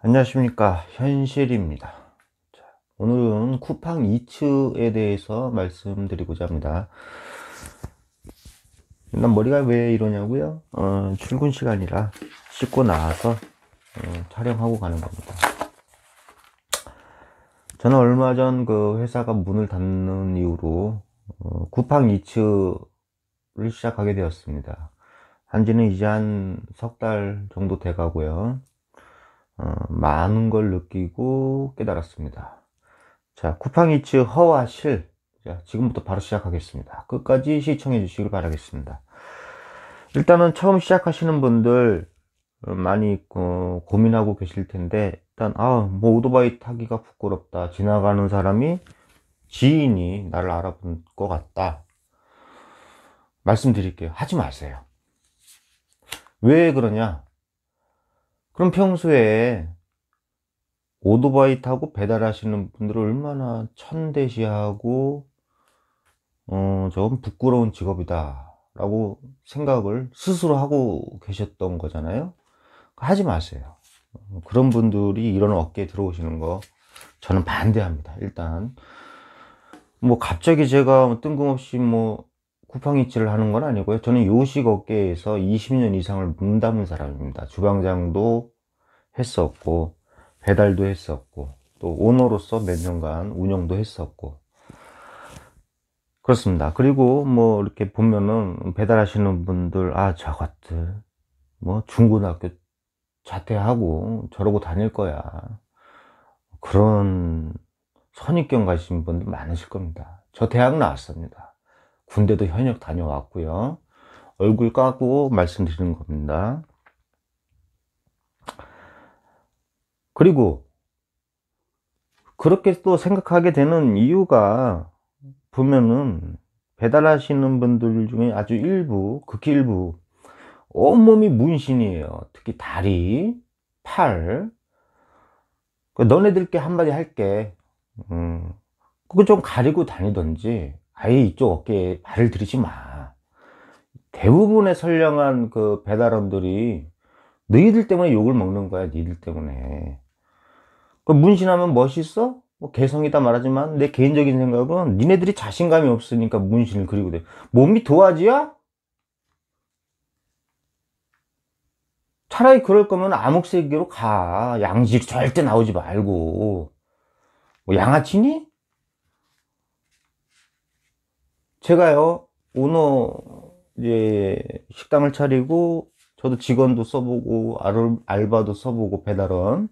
안녕하십니까 현실입니다 자, 오늘은 쿠팡 2츠에 대해서 말씀드리고자 합니다 난 머리가 왜 이러냐고요 어, 출근 시간이라 씻고 나와서 어, 촬영하고 가는 겁니다 저는 얼마 전 그 회사가 문을 닫는 이후로 어, 쿠팡 2츠를 시작하게 되었습니다 한지는 이제 한 석 달 정도 돼 가고요 어, 많은 걸 느끼고 깨달았습니다. 자, 쿠팡이츠 허와실. 자, 지금부터 바로 시작하겠습니다. 끝까지 시청해 주시길 바라겠습니다. 일단은 처음 시작하시는 분들 어, 많이 어, 고민하고 계실 텐데, 일단, 아, 뭐 오토바이 타기가 부끄럽다. 지나가는 사람이 지인이 나를 알아본 것 같다. 말씀드릴게요. 하지 마세요. 왜 그러냐? 그럼 평소에 오토바이 타고 배달하시는 분들은 얼마나 천대시하고 어, 저건 부끄러운 직업이다 라고 생각을 스스로 하고 계셨던 거잖아요 하지 마세요 그런 분들이 이런 업계에 들어오시는 거 저는 반대합니다 일단 뭐 갑자기 제가 뜬금없이 뭐 쿠팡이치를 하는 건 아니고요. 저는 요식 업계에서 20년 이상을 문담은 사람입니다. 주방장도 했었고 배달도 했었고 또 오너로서 몇 년간 운영도 했었고 그렇습니다. 그리고 뭐 이렇게 보면은 배달하시는 분들 아 저것들 뭐 중고등학교 자퇴하고 저러고 다닐 거야 그런 선입견 가신 분들 많으실 겁니다. 저 대학 나왔습니다. 군대도 현역 다녀왔고요. 얼굴 까고 말씀드리는 겁니다. 그리고 그렇게 또 생각하게 되는 이유가 보면은 배달하시는 분들 중에 아주 일부, 극히 일부 온몸이 문신이에요. 특히 다리, 팔. 그 너네들께 한마디 할게. 음, 그거 좀 가리고 다니던지 아예 이쪽 어깨에 발을 들이지 마. 대부분의 선량한 그 배달원들이 너희들 때문에 욕을 먹는 거야, 너희들 때문에. 그 문신하면 멋있어? 뭐 개성이다 말하지만 내 개인적인 생각은 니네들이 자신감이 없으니까 문신을 그리고 돼. 몸이 도화지야? 차라리 그럴 거면 암흑세계로 가. 양식 절대 나오지 말고. 뭐 양아치니? 제가요 오너 이제 식당을 차리고 저도 직원도 써보고 알바도 써보고 배달원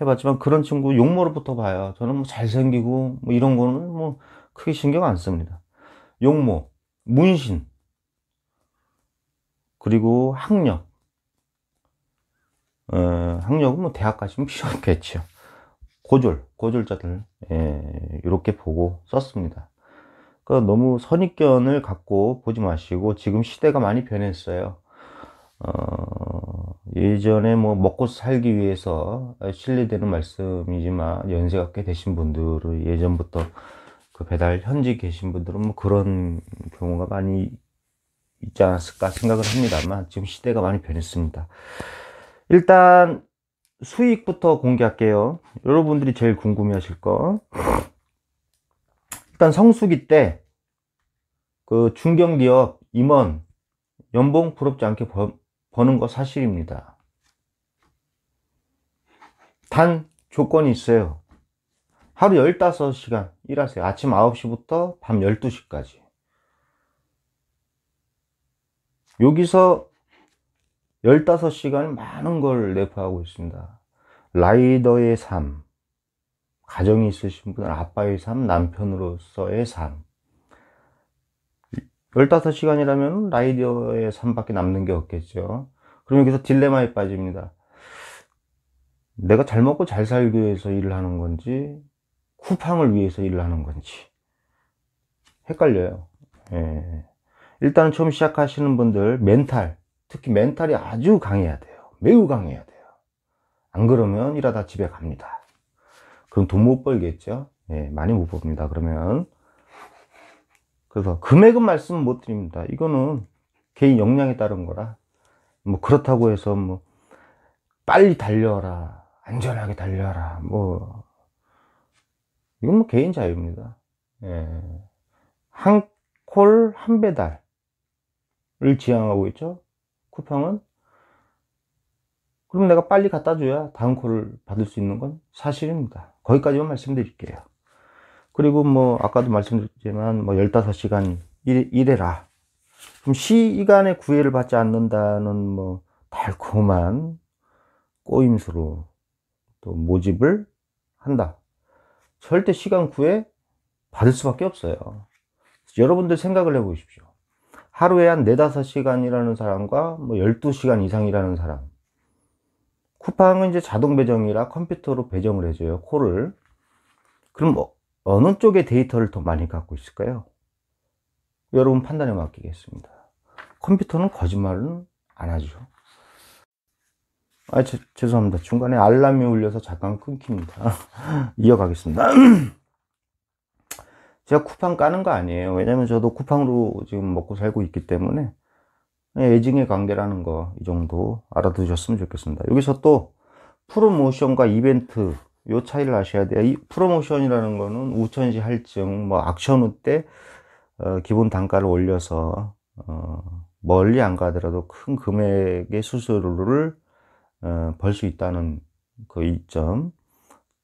해봤지만 그런 친구 용모로부터 봐요 저는 뭐 잘생기고 뭐 이런 거는 뭐 크게 신경 안 씁니다 용모 문신 그리고 학력 어, 학력은 뭐 대학 가시면 필요 없겠죠 고졸 고졸자들 예, 이렇게 보고 썼습니다 그러니까 너무 선입견을 갖고 보지 마시고 지금 시대가 많이 변했어요. 어, 예전에 뭐 먹고 살기 위해서 신뢰되는 말씀이지만 연세가 꽤 되신 분들은 예전부터 그 배달 현지 계신 분들은 뭐 그런 경우가 많이 있지 않았을까 생각을 합니다만 지금 시대가 많이 변했습니다. 일단 수익부터 공개할게요. 여러분들이 제일 궁금해 하실 거. 일단 성수기 때그 중견기업 임원 연봉 부럽지 않게 버, 버는 거 사실입니다. 단 조건이 있어요. 하루 15시간 일하세요. 아침 9시부터 밤 12시까지. 여기서 15시간 많은 걸 내포하고 있습니다. 라이더의 삶, 가정이 있으신 분은 아빠의 삶, 남편으로서의 삶, 15시간이라면 라이디어의 3밖에 남는 게 없겠죠. 그럼 여기서 딜레마에 빠집니다. 내가 잘 먹고 잘 살기 위해서 일을 하는 건지 쿠팡을 위해서 일을 하는 건지 헷갈려요. 예. 일단은 처음 시작하시는 분들 멘탈 특히 멘탈이 아주 강해야 돼요. 매우 강해야 돼요. 안 그러면 일하다 집에 갑니다. 그럼 돈 못 벌겠죠? 예, 많이 못봅니다 그러면 그래서 금액은 말씀 못 드립니다. 이거는 개인 역량에 따른 거라. 뭐 그렇다고 해서 뭐 빨리 달려라, 안전하게 달려라, 뭐 이건 뭐 개인 자유입니다. 예. 한 콜, 한 배달을 지향하고 있죠. 쿠팡은. 그럼 내가 빨리 갖다 줘야 다음 콜을 받을 수 있는 건 사실입니다. 거기까지만 말씀드릴게요. 그리고 뭐 아까도 말씀드렸지만 뭐 15시간 일, 해라 그럼 시간의 구애를 받지 않는다는 뭐 달콤한 꼬임수로 또 모집을 한다. 절대 시간 구애 받을 수밖에 없어요. 여러분들 생각을 해보십시오. 하루에 한 4, 5시간이라는 사람과 뭐 12시간 이상이라는 사람. 쿠팡은 이제 자동 배정이라 컴퓨터로 배정을 해줘요. 콜을. 그럼 뭐 어느 쪽의 데이터를 더 많이 갖고 있을까요? 여러분 판단에 맡기겠습니다. 컴퓨터는 거짓말은 안 하죠. 아, 제, 죄송합니다. 중간에 알람이 울려서 잠깐 끊깁니다. 이어가겠습니다. 제가 쿠팡 까는 거 아니에요. 왜냐면 저도 쿠팡으로 지금 먹고 살고 있기 때문에 애증의 관계라는 거 이 정도 알아두셨으면 좋겠습니다. 여기서 또 프로모션과 이벤트 요 차이를 아셔야 돼요. 이 프로모션이라는 거는 우천시 할증, 뭐 악션 후때 어, 기본 단가를 올려서 어, 멀리 안 가더라도 큰 금액의 수수료를 어, 벌 수 있다는 그 이점.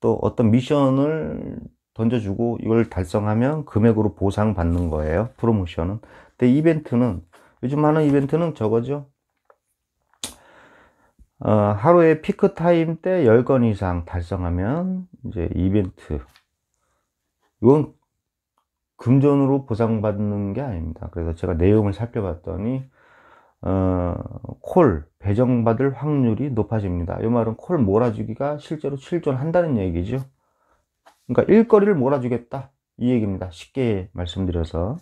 또 어떤 미션을 던져주고 이걸 달성하면 금액으로 보상받는 거예요. 프로모션은. 근데 이벤트는 요즘 하는 이벤트는 저거죠. 어, 하루에 피크 타임 때 10건 이상 달성하면 이제 이벤트 이건 금전으로 보상받는 게 아닙니다 그래서 제가 내용을 살펴봤더니 어, 콜 배정받을 확률이 높아집니다 이 말은 콜 몰아주기가 실제로 실존한다는 얘기죠 그러니까 일거리를 몰아주겠다 이 얘기입니다 쉽게 말씀드려서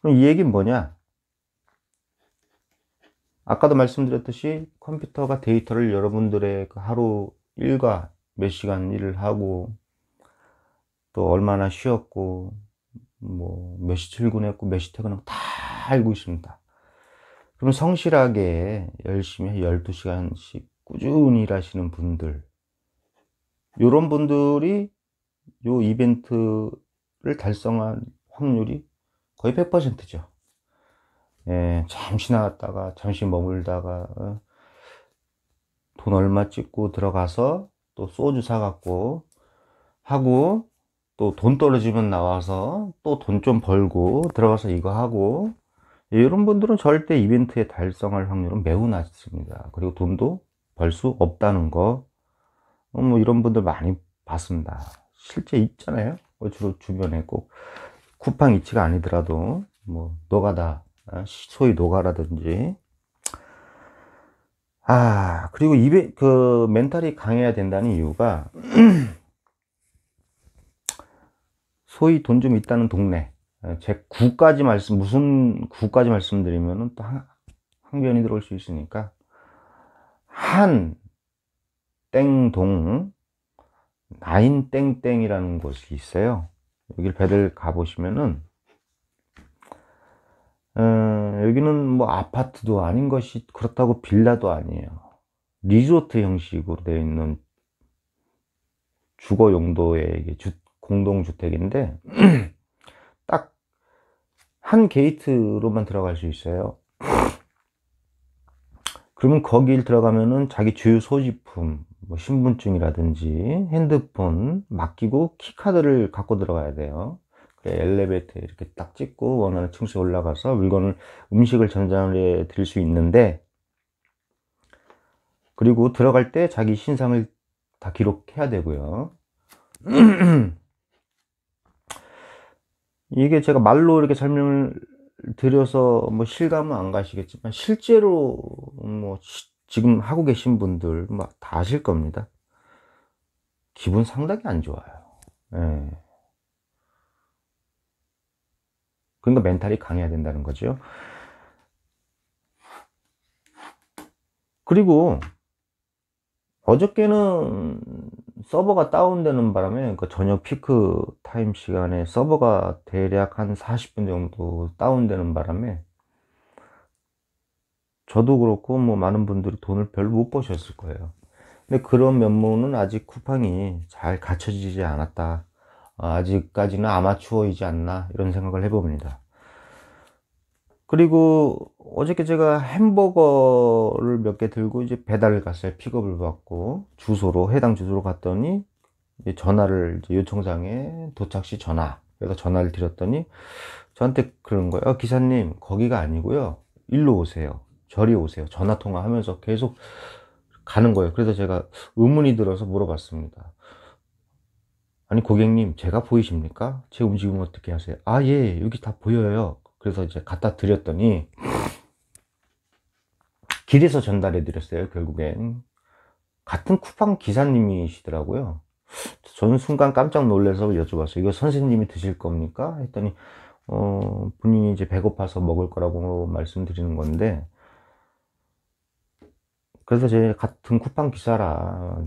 그럼 이 얘기는 뭐냐 아까도 말씀드렸듯이 컴퓨터가 데이터를 여러분들의 그 하루 일과 몇 시간 일을 하고 또 얼마나 쉬었고 뭐 몇 시 출근했고 몇 시 퇴근하고 다 알고 있습니다. 그럼 성실하게 열심히 12시간씩 꾸준히 일하시는 분들 이런 분들이 요 이벤트를 달성할 확률이 거의 100%죠. 예, 잠시 나갔다가 잠시 머물다가 어, 돈 얼마 찍고 들어가서 또 소주 사갖고 하고 또 돈 떨어지면 나와서 또 돈 좀 벌고 들어가서 이거 하고 이런 분들은 절대 이벤트에 달성할 확률은 매우 낮습니다. 그리고 돈도 벌 수 없다는 거. 어, 뭐 이런 분들 많이 봤습니다. 실제 있잖아요. 뭐 주로 주변에 꼭 쿠팡 이치가 아니더라도 뭐 너가 다 아, 소위 노가라든지 아 그리고 입에 그 멘탈이 강해야 된다는 이유가 소위 돈 좀 있다는 동네 아, 제 구까지 말씀 무슨 구까지 말씀드리면또 한, 항변이 들어올 수 있으니까 한 땡동 나인 땡땡이라는 곳이 있어요 여기를 배들 가보시면은 여기는 뭐 아파트도 아닌 것이 그렇다고 빌라도 아니에요. 리조트 형식으로 되어 있는 주거 용도의 주, 공동주택인데 딱 한 게이트로만 들어갈 수 있어요. 그러면 거길 들어가면은 자기 주요 소지품, 뭐 신분증이라든지 핸드폰 맡기고 키카드를 갖고 들어가야 돼요. 엘리베이터에 이렇게 딱 찍고 원하는 층수 올라가서 물건을 음식을 전달해 드릴 수 있는데 그리고 들어갈 때 자기 신상을 다 기록해야 되고요 이게 제가 말로 이렇게 설명을 드려서 뭐 실감은 안 가시겠지만 실제로 뭐 지금 하고 계신 분들 막다 뭐 아실 겁니다 기분 상당히 안 좋아요 예. 그러니까 멘탈이 강해야 된다는 거죠. 그리고 어저께는 서버가 다운되는 바람에 그 저녁 피크 타임 시간에 서버가 대략 한 40분 정도 다운되는 바람에 저도 그렇고 뭐 많은 분들이 돈을 별로 못 버셨을 거예요. 근데 그런 면모는 아직 쿠팡이 잘 갖춰지지 않았다. 아직까지는 아마추어이지 않나 이런 생각을 해봅니다. 그리고 어저께 제가 햄버거를 몇 개 들고 이제 배달을 갔어요. 픽업을 받고 주소로 해당 주소로 갔더니 전화를 요청상에 도착 시 전화 그래서 전화를 드렸더니 저한테 그런 거예요. 어, 기사님 거기가 아니고요. 일로 오세요. 저리 오세요. 전화 통화하면서 계속 가는 거예요. 그래서 제가 의문이 들어서 물어봤습니다. 아니 고객님 제가 보이십니까? 제 움직임 어떻게 하세요? 아 예 여기 다 보여요 그래서 이제 갖다 드렸더니 길에서 전달해 드렸어요 결국엔 같은 쿠팡 기사님이시더라고요 저는 순간 깜짝 놀래서 여쭤봤어요 이거 선생님이 드실 겁니까? 했더니 어, 본인이 이제 배고파서 먹을 거라고 말씀드리는 건데 그래서 제 같은 쿠팡 기사라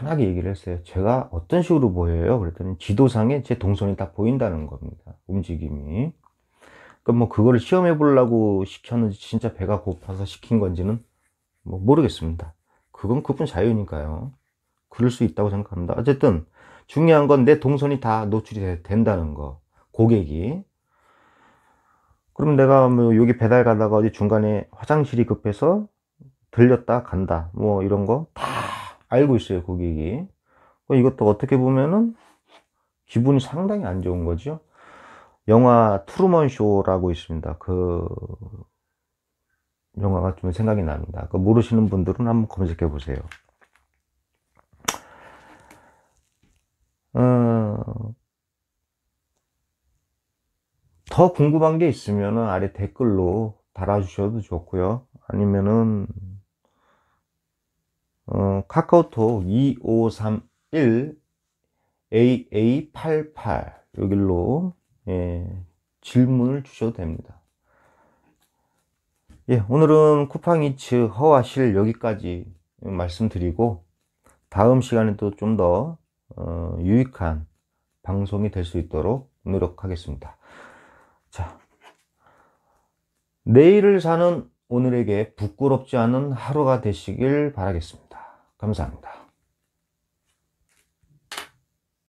편하게 얘기를 했어요. 제가 어떤 식으로 보여요? 그랬더니 지도상에 제 동선이 딱 보인다는 겁니다. 움직임이. 그러니까 뭐 그거를 시험해 보려고 시켰는지 진짜 배가 고파서 시킨 건지는 뭐 모르겠습니다. 그건 그분 자유니까요. 그럴 수 있다고 생각합니다. 어쨌든 중요한 건 내 동선이 다 노출이 된다는 거. 고객이. 그럼 내가 뭐 여기 배달 가다가 어디 중간에 화장실이 급해서 들렸다 간다. 뭐 이런 거다 알고 있어요 고객이 그 이것도 어떻게 보면은 기분이 상당히 안 좋은 거죠 영화 트루먼 쇼라고 있습니다 그 영화가 좀 생각이 납니다 그 모르시는 분들은 한번 검색해 보세요 어... 더 궁금한 게 있으면 아래 댓글로 달아주셔도 좋고요 아니면은 어, 카카오톡 2531 AA88 여기로 예, 질문을 주셔도 됩니다. 예, 오늘은 쿠팡이츠 허와실 여기까지 말씀드리고 다음 시간에도 좀더 어, 유익한 방송이 될 수 있도록 노력하겠습니다. 자, 내일을 사는 오늘에게 부끄럽지 않은 하루가 되시길 바라겠습니다. 감사합니다.